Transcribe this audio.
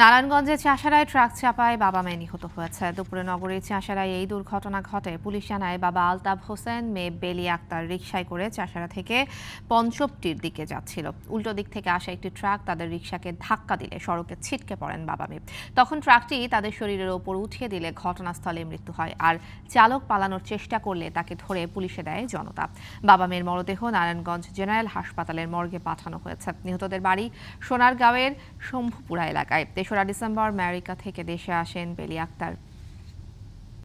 নারায়ণগঞ্জে চাষারায় ট্রাক চাপায় বাবা মেয়ে নিহত হয়েছে দুপুরে নগরীর চাষারায় এই দুর্ঘটনা ঘটে পুলিশ জানায় বাবা আলতাফ হোসেন মেয়ে বেলি আক্তার রিকশায় করে চাষারা থেকে পঞ্চপটির দিকে যাচ্ছিল উল্টো দিক থেকে আসা একটি ট্রাক তাদের রিকশাকে ধাক্কা দিলে সড়কে ছিটকে পড়েন বাবা মেয়ে তখন ট্রাকটি তাদের শরীরের ওপর উঠিয়ে দিলে ঘটনাস্থলে মৃত্যু হয় আর চালক পালানোর চেষ্টা করলে তাকে ধরে পুলিশে দেয় জনতা বাবা মেয়ের মরদেহ নারায়ণগঞ্জ জেনারেল হাসপাতালের মর্গে পাঠানো হয়েছে নিহতদের বাড়ি সোনারগাঁওয়ের শম্ভুপুরা এলাকায় তেসরা ডিসেম্বর আমেরিকা থেকে দেশে আসেন বেলি আক্তার